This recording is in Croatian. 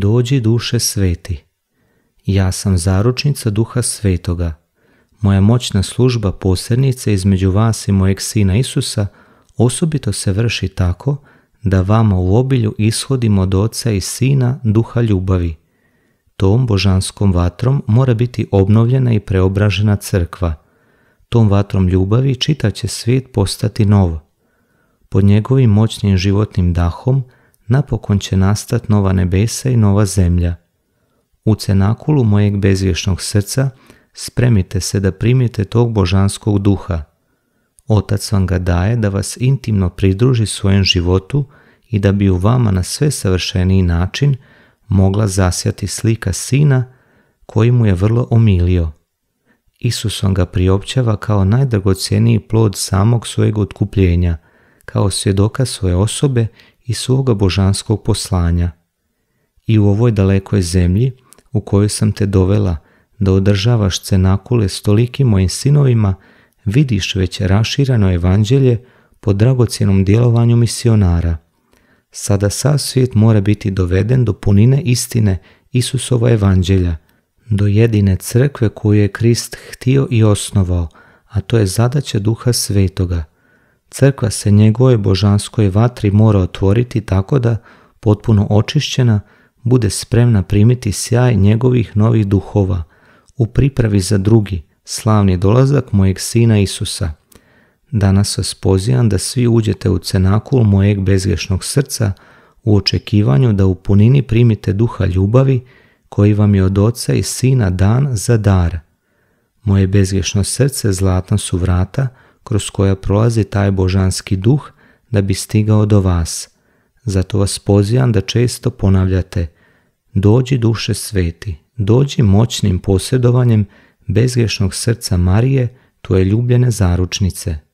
Dođi duše sveti. Ja sam zaručnica duha svetoga. Moja moćna služba posrednice između vas i mojeg sina Isusa osobito se vrši tako da vama u obilju ishodimo od oca i sina duha ljubavi. Tom božanskom vatrom mora biti obnovljena i preobražena crkva. Tom vatrom ljubavi čitav će svijet postati nov. Pod njegovim moćnim životnim dahom – napokon će nastat nova nebesa i nova zemlja. U cenakulu mojeg bezvješnog srca spremite se da primite tog božanskog duha. Otac vam ga daje da vas intimno pridruži svojem životu i da bi u vama na sve savršeniji način mogla zasjati slika sina koji mu je vrlo omilio. Isus vam ga priopćava kao najdragocjeniji plod samog svojeg otkupljenja, kao svjedoka svoje osobe i svoga božanskog poslanja i u ovoj dalekoj zemlji u kojoj sam te dovela da održavaš cenakule s tolikim mojim sinovima, vidiš već raširano evanđelje po dragocjenom djelovanju misionara. Sada sav svijet mora biti doveden do punine istine Isusova evanđelja, do jedine crkve koju je Krist htio i osnovao, a to je zadaća duha svetoga – crkva se njegove božanskoj vatri mora otvoriti tako da, potpuno očišćena, bude spremna primiti sjaj njegovih novih duhova u pripravi za drugi, slavni dolazak mojeg sina Isusa. Danas vas pozivam da svi uđete u cenakul mojeg bezgrešnog srca u očekivanju da u punini primite duha ljubavi koji vam je od oca i sina dan za dar. Moje bezgrešno srce zlatno su vrata – kroz koja prolazi taj božanski duh da bi stigao do vas. Zato vas pozivam da često ponavljate Dođi duše sveti, dođi moćnim posjedovanjem bezgrešnog srca Marije, tvoje ljubljene zaručnice.